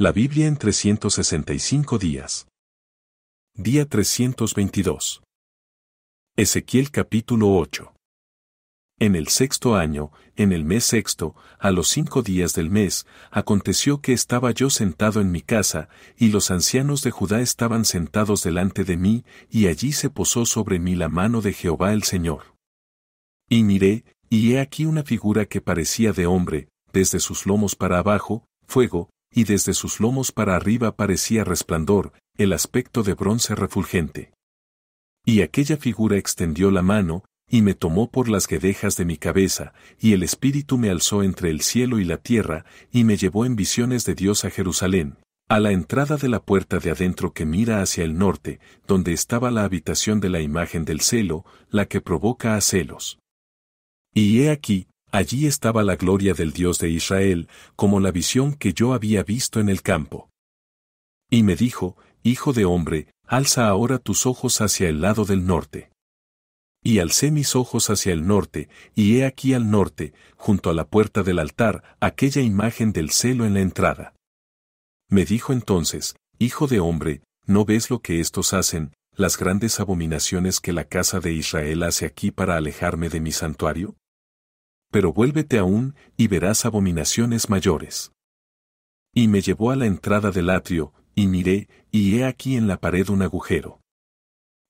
La Biblia en 365 días. Día 322. Ezequiel capítulo 8. En el sexto año, en el mes sexto, a los cinco días del mes, aconteció que estaba yo sentado en mi casa, y los ancianos de Judá estaban sentados delante de mí, y allí se posó sobre mí la mano de Jehová el Señor. Y miré, y he aquí una figura que parecía de hombre, desde sus lomos para abajo, fuego, y desde sus lomos para arriba parecía resplandor, el aspecto de bronce refulgente. Y aquella figura extendió la mano, y me tomó por las guedejas de mi cabeza, y el Espíritu me alzó entre el cielo y la tierra, y me llevó en visiones de Dios a Jerusalén, a la entrada de la puerta de adentro que mira hacia el norte, donde estaba la habitación de la imagen del celo, la que provoca a celos. Y he aquí, Allí estaba la gloria del Dios de Israel, como la visión que yo había visto en el campo. Y me dijo, Hijo de hombre, alza ahora tus ojos hacia el lado del norte. Y alcé mis ojos hacia el norte, y he aquí al norte, junto a la puerta del altar, aquella imagen del celo en la entrada. Me dijo entonces, Hijo de hombre, ¿no ves lo que estos hacen, las grandes abominaciones que la casa de Israel hace aquí para alejarme de mi santuario? pero vuélvete aún, y verás abominaciones mayores. Y me llevó a la entrada del atrio, y miré, y he aquí en la pared un agujero.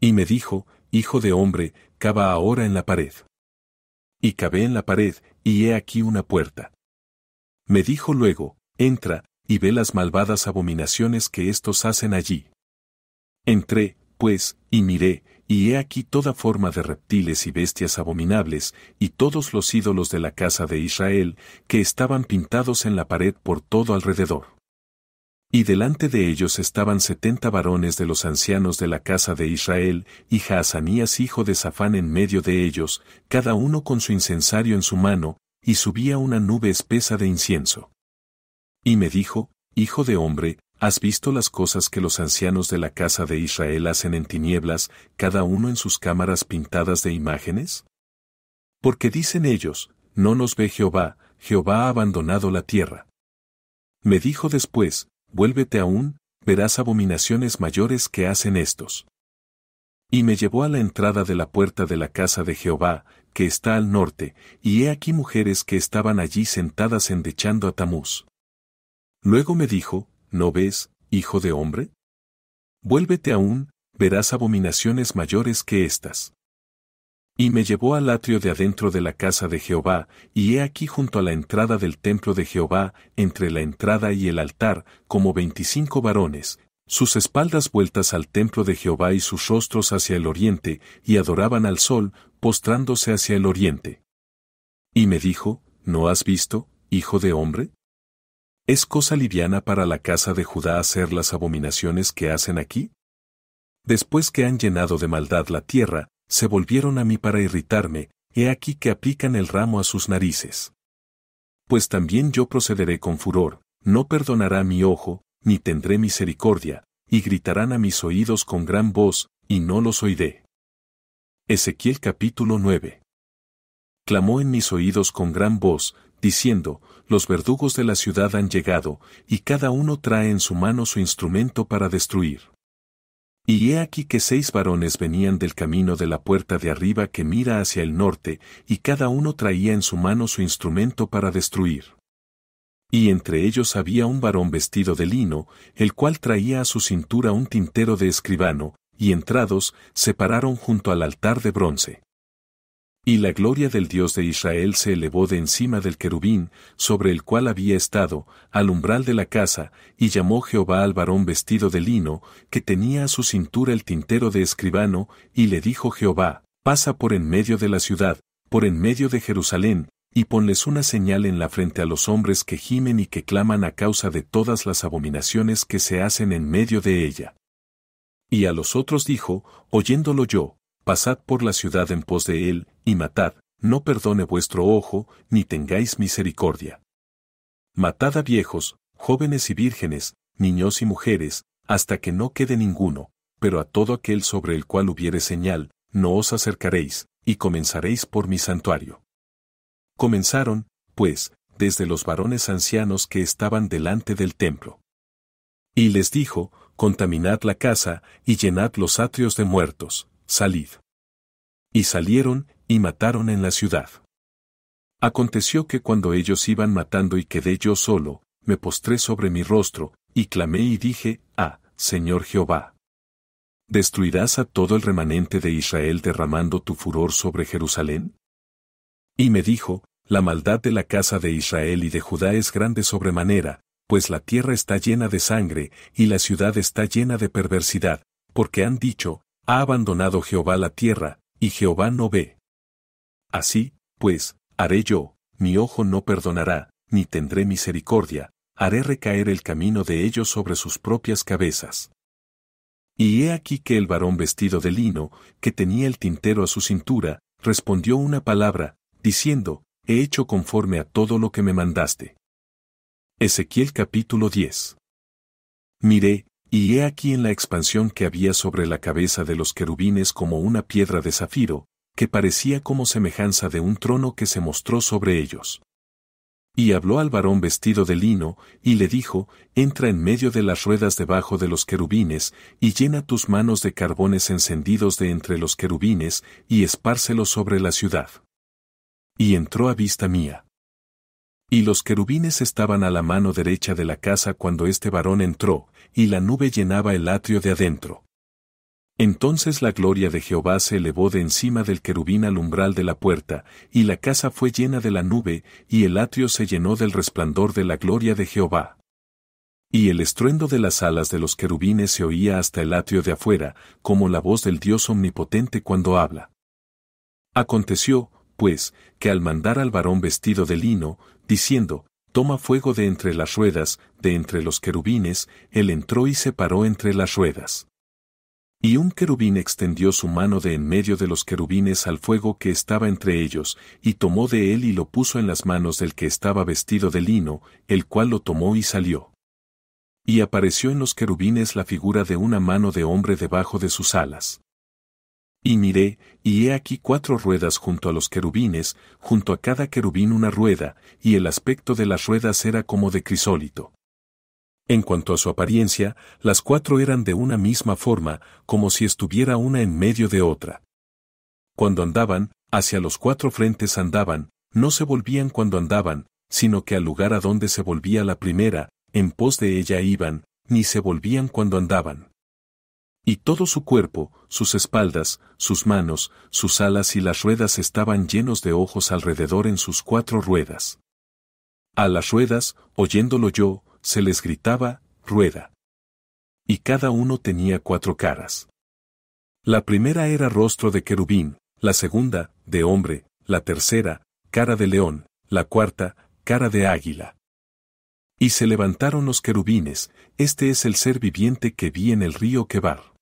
Y me dijo, Hijo de hombre, cava ahora en la pared. Y cavé en la pared, y he aquí una puerta. Me dijo luego, Entra, y ve las malvadas abominaciones que éstos hacen allí. Entré, pues, y miré, y he aquí toda forma de reptiles y bestias abominables, y todos los ídolos de la casa de Israel, que estaban pintados en la pared por todo alrededor. Y delante de ellos estaban setenta varones de los ancianos de la casa de Israel, y Jaazanías hijo de Zafán en medio de ellos, cada uno con su incensario en su mano, y subía una nube espesa de incienso. Y me dijo, Hijo de hombre, ¿Has visto las cosas que los ancianos de la casa de Israel hacen en tinieblas, cada uno en sus cámaras pintadas de imágenes? Porque dicen ellos, no nos ve Jehová, Jehová ha abandonado la tierra. Me dijo después, vuélvete aún, verás abominaciones mayores que hacen estos. Y me llevó a la entrada de la puerta de la casa de Jehová, que está al norte, y he aquí mujeres que estaban allí sentadas endechando a Tamuz. Luego me dijo, ¿no ves, hijo de hombre? Vuélvete aún, verás abominaciones mayores que estas. Y me llevó al atrio de adentro de la casa de Jehová, y he aquí junto a la entrada del templo de Jehová, entre la entrada y el altar, como veinticinco varones, sus espaldas vueltas al templo de Jehová y sus rostros hacia el oriente, y adoraban al sol, postrándose hacia el oriente. Y me dijo, ¿No has visto, hijo de hombre? ¿Es cosa liviana para la casa de Judá hacer las abominaciones que hacen aquí? Después que han llenado de maldad la tierra, se volvieron a mí para irritarme, he aquí que aplican el ramo a sus narices. Pues también yo procederé con furor, no perdonará mi ojo, ni tendré misericordia, y gritarán a mis oídos con gran voz, y no los oiré. Ezequiel capítulo 9. Clamó en mis oídos con gran voz, diciendo, Los verdugos de la ciudad han llegado, y cada uno trae en su mano su instrumento para destruir. Y he aquí que seis varones venían del camino de la puerta de arriba que mira hacia el norte, y cada uno traía en su mano su instrumento para destruir. Y entre ellos había un varón vestido de lino, el cual traía a su cintura un tintero de escribano, y entrados, se pararon junto al altar de bronce. Y la gloria del Dios de Israel se elevó de encima del querubín, sobre el cual había estado, al umbral de la casa, y llamó Jehová al varón vestido de lino, que tenía a su cintura el tintero de escribano, y le dijo Jehová, pasa por en medio de la ciudad, por en medio de Jerusalén, y ponles una señal en la frente a los hombres que gimen y que claman a causa de todas las abominaciones que se hacen en medio de ella. Y a los otros dijo, oyéndolo yo, pasad por la ciudad en pos de él, y matad, no perdone vuestro ojo, ni tengáis misericordia. Matad a viejos, jóvenes y vírgenes, niños y mujeres, hasta que no quede ninguno, pero a todo aquel sobre el cual hubiere señal, no os acercaréis, y comenzaréis por mi santuario. Comenzaron, pues, desde los varones ancianos que estaban delante del templo. Y les dijo, contaminad la casa, y llenad los atrios de muertos, salid. Y salieron, y mataron en la ciudad. Aconteció que cuando ellos iban matando y quedé yo solo, me postré sobre mi rostro, y clamé y dije, Ah, Señor Jehová. ¿Destruirás a todo el remanente de Israel derramando tu furor sobre Jerusalén? Y me dijo, La maldad de la casa de Israel y de Judá es grande sobremanera, pues la tierra está llena de sangre, y la ciudad está llena de perversidad, porque han dicho, Ha abandonado Jehová la tierra, y Jehová no ve. Así, pues, haré yo, mi ojo no perdonará, ni tendré misericordia, haré recaer el camino de ellos sobre sus propias cabezas. Y he aquí que el varón vestido de lino, que tenía el tintero a su cintura, respondió una palabra, diciendo, He hecho conforme a todo lo que me mandaste. Ezequiel capítulo 10. Miré, y he aquí en la expansión que había sobre la cabeza de los querubines como una piedra de zafiro, que parecía como semejanza de un trono que se mostró sobre ellos. Y habló al varón vestido de lino, y le dijo, Entra en medio de las ruedas debajo de los querubines, y llena tus manos de carbones encendidos de entre los querubines, y espárcelos sobre la ciudad. Y entró a vista mía. Y los querubines estaban a la mano derecha de la casa cuando este varón entró, y la nube llenaba el atrio de adentro. Entonces la gloria de Jehová se elevó de encima del querubín al umbral de la puerta, y la casa fue llena de la nube, y el atrio se llenó del resplandor de la gloria de Jehová. Y el estruendo de las alas de los querubines se oía hasta el atrio de afuera, como la voz del Dios omnipotente cuando habla. Aconteció, pues, que al mandar al varón vestido de lino, diciendo, Toma fuego de entre las ruedas, de entre los querubines, él entró y se paró entre las ruedas. Y un querubín extendió su mano de en medio de los querubines al fuego que estaba entre ellos, y tomó de él y lo puso en las manos del que estaba vestido de lino, el cual lo tomó y salió. Y apareció en los querubines la figura de una mano de hombre debajo de sus alas. Y miré, y he aquí cuatro ruedas junto a los querubines, junto a cada querubín una rueda, y el aspecto de las ruedas era como de crisólito. En cuanto a su apariencia, las cuatro eran de una misma forma, como si estuviera una en medio de otra. Cuando andaban, hacia los cuatro frentes andaban, no se volvían cuando andaban, sino que al lugar a donde se volvía la primera, en pos de ella iban, ni se volvían cuando andaban. Y todo su cuerpo, sus espaldas, sus manos, sus alas y las ruedas estaban llenos de ojos alrededor en sus cuatro ruedas. A las ruedas, oyéndolo yo, se les gritaba, rueda. Y cada uno tenía cuatro caras. La primera era rostro de querubín, la segunda, de hombre, la tercera, cara de león, la cuarta, cara de águila. Y se levantaron los querubines, este es el ser viviente que vi en el río Quebar.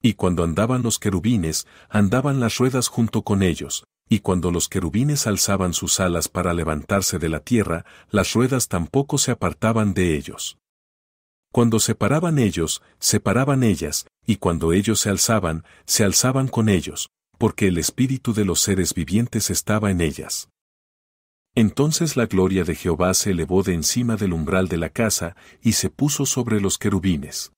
Y cuando andaban los querubines, andaban las ruedas junto con ellos, y cuando los querubines alzaban sus alas para levantarse de la tierra, las ruedas tampoco se apartaban de ellos. Cuando se paraban ellos, se paraban ellas, y cuando ellos se alzaban, se alzaban con ellos, porque el espíritu de los seres vivientes estaba en ellas. Entonces la gloria de Jehová se elevó de encima del umbral de la casa, y se puso sobre los querubines.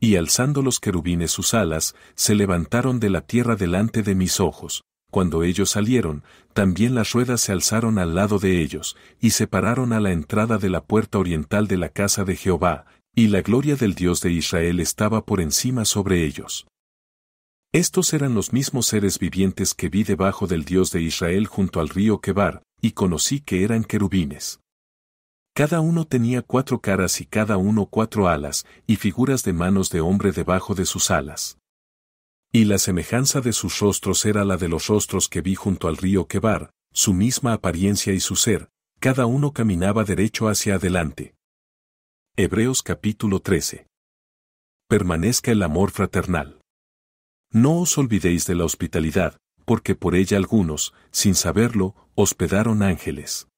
Y alzando los querubines sus alas, se levantaron de la tierra delante de mis ojos, cuando ellos salieron, también las ruedas se alzaron al lado de ellos, y se pararon a la entrada de la puerta oriental de la casa de Jehová, y la gloria del Dios de Israel estaba por encima sobre ellos. Estos eran los mismos seres vivientes que vi debajo del Dios de Israel junto al río Quebar, y conocí que eran querubines. Cada uno tenía cuatro caras y cada uno cuatro alas, y figuras de manos de hombre debajo de sus alas. Y la semejanza de sus rostros era la de los rostros que vi junto al río Quebar, su misma apariencia y su ser, cada uno caminaba derecho hacia adelante. Hebreos capítulo 13. Permanezca el amor fraternal. No os olvidéis de la hospitalidad, porque por ella algunos, sin saberlo, hospedaron ángeles.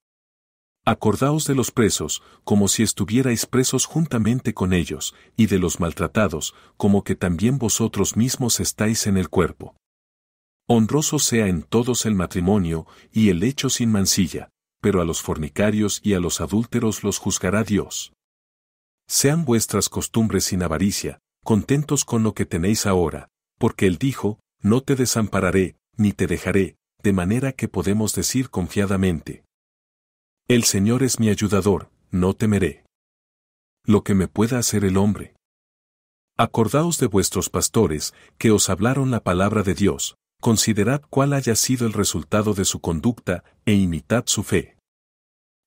Acordaos de los presos, como si estuvierais presos juntamente con ellos, y de los maltratados, como que también vosotros mismos estáis en el cuerpo. Honroso sea en todos el matrimonio, y el hecho sin mancilla, pero a los fornicarios y a los adúlteros los juzgará Dios. Sean vuestras costumbres sin avaricia, contentos con lo que tenéis ahora, porque Él dijo, no te desampararé, ni te dejaré, de manera que podemos decir confiadamente, el Señor es mi ayudador, no temeré. Lo que me pueda hacer el hombre. Acordaos de vuestros pastores, que os hablaron la palabra de Dios, considerad cuál haya sido el resultado de su conducta, e imitad su fe.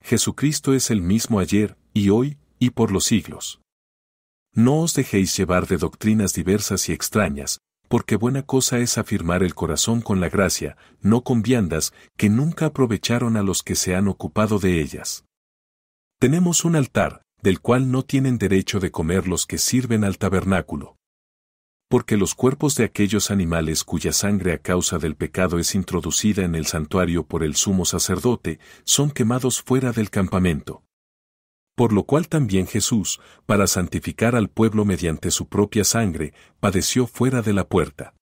Jesucristo es el mismo ayer, y hoy, y por los siglos. No os dejéis llevar de doctrinas diversas y extrañas, porque buena cosa es afirmar el corazón con la gracia, no con viandas, que nunca aprovecharon a los que se han ocupado de ellas. Tenemos un altar, del cual no tienen derecho de comer los que sirven al tabernáculo. Porque los cuerpos de aquellos animales cuya sangre a causa del pecado es introducida en el santuario por el sumo sacerdote, son quemados fuera del campamento por lo cual también Jesús, para santificar al pueblo mediante su propia sangre, padeció fuera de la puerta.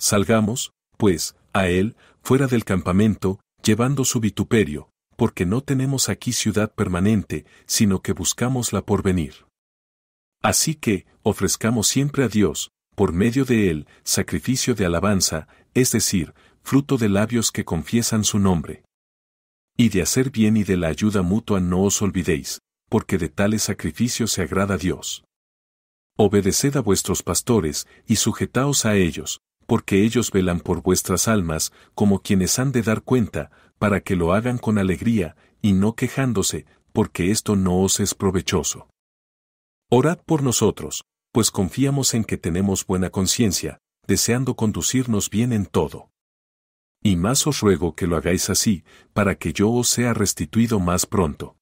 Salgamos, pues, a él, fuera del campamento, llevando su vituperio, porque no tenemos aquí ciudad permanente, sino que buscamos la porvenir. Así que, ofrezcamos siempre a Dios, por medio de él, sacrificio de alabanza, es decir, fruto de labios que confiesan su nombre. Y de hacer bien y de la ayuda mutua no os olvidéis, porque de tales sacrificios se agrada Dios. Obedeced a vuestros pastores, y sujetaos a ellos, porque ellos velan por vuestras almas, como quienes han de dar cuenta, para que lo hagan con alegría, y no quejándose, porque esto no os es provechoso. Orad por nosotros, pues confiamos en que tenemos buena conciencia, deseando conducirnos bien en todo y más os ruego que lo hagáis así, para que yo os sea restituido más pronto.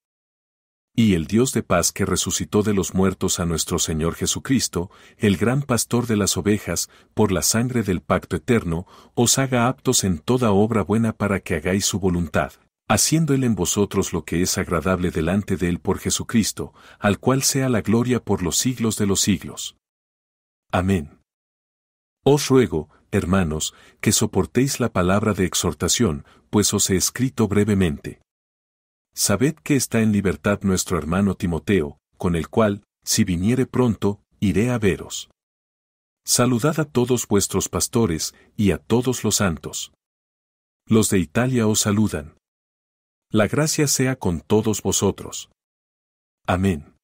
Y el Dios de paz que resucitó de los muertos a nuestro Señor Jesucristo, el gran pastor de las ovejas, por la sangre del pacto eterno, os haga aptos en toda obra buena para que hagáis su voluntad, haciendo él en vosotros lo que es agradable delante de él por Jesucristo, al cual sea la gloria por los siglos de los siglos. Amén. Os ruego, hermanos, que soportéis la palabra de exhortación, pues os he escrito brevemente. Sabed que está en libertad nuestro hermano Timoteo, con el cual, si viniere pronto, iré a veros. Saludad a todos vuestros pastores y a todos los santos. Los de Italia os saludan. La gracia sea con todos vosotros. Amén.